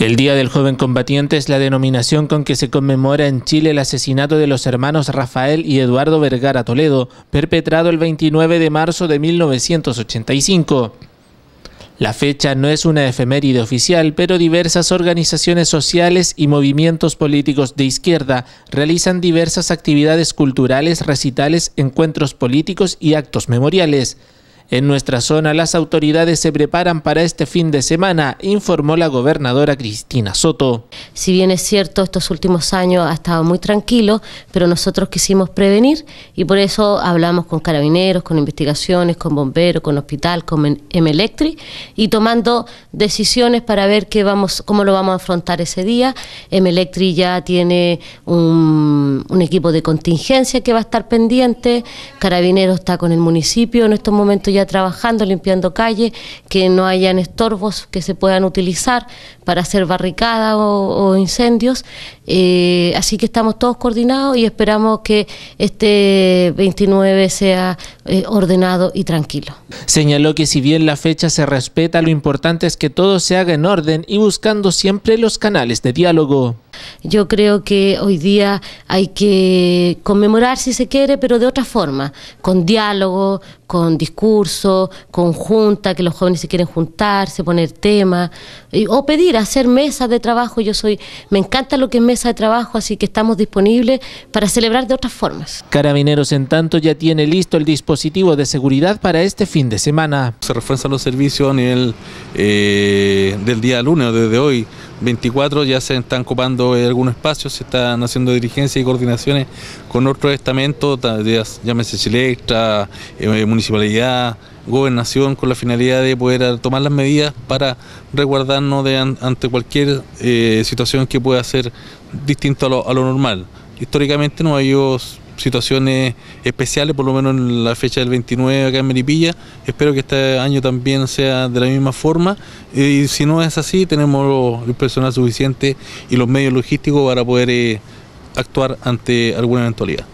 El Día del Joven Combatiente es la denominación con que se conmemora en Chile el asesinato de los hermanos Rafael y Eduardo Vergara Toledo, perpetrado el 29 de marzo de 1985. La fecha no es una efeméride oficial, pero diversas organizaciones sociales y movimientos políticos de izquierda realizan diversas actividades culturales, recitales, encuentros políticos y actos memoriales. En nuestra zona las autoridades se preparan para este fin de semana, informó la gobernadora Cristina Soto. Si bien es cierto, estos últimos años ha estado muy tranquilo, pero nosotros quisimos prevenir y por eso hablamos con carabineros, con investigaciones, con bomberos, con hospital, con M-Electric y tomando decisiones para ver qué vamos, cómo lo vamos a afrontar ese día. M-Electric ya tiene un, un equipo de contingencia que va a estar pendiente, Carabineros está con el municipio en estos momentos ya trabajando, limpiando calle que no hayan estorbos que se puedan utilizar para hacer barricadas o, incendios. Eh, así que estamos todos coordinados y esperamos que este 29 sea eh, ordenado y tranquilo. Señaló que si bien la fecha se respeta, lo importante es que todo se haga en orden y buscando siempre los canales de diálogo. Yo creo que hoy día hay que conmemorar si se quiere, pero de otra forma, con diálogo, con discurso, con junta, que los jóvenes se quieren juntarse, poner temas, o pedir, hacer mesas de trabajo. Yo soy, me encanta lo que es mesa de trabajo, así que estamos disponibles para celebrar de otras formas. Carabineros, en tanto, ya tiene listo el dispositivo de seguridad para este fin de semana. Se refuerzan los servicios a nivel eh, del día lunes, desde hoy, 24 ya se están copando eh, algunos espacios, se están haciendo dirigencias y coordinaciones con otros estamentos, llámese chilextra, eh, eh, municipalidad, gobernación, con la finalidad de poder tomar las medidas para resguardarnos ante cualquier situación que pueda ser distinta a, lo normal históricamente no ha situaciones especiales, por lo menos en la fecha del 29 acá en Meripilla. Espero que este año también sea de la misma forma. Y si no es así, tenemos el personal suficiente y los medios logísticos para poder eh, actuar ante alguna eventualidad.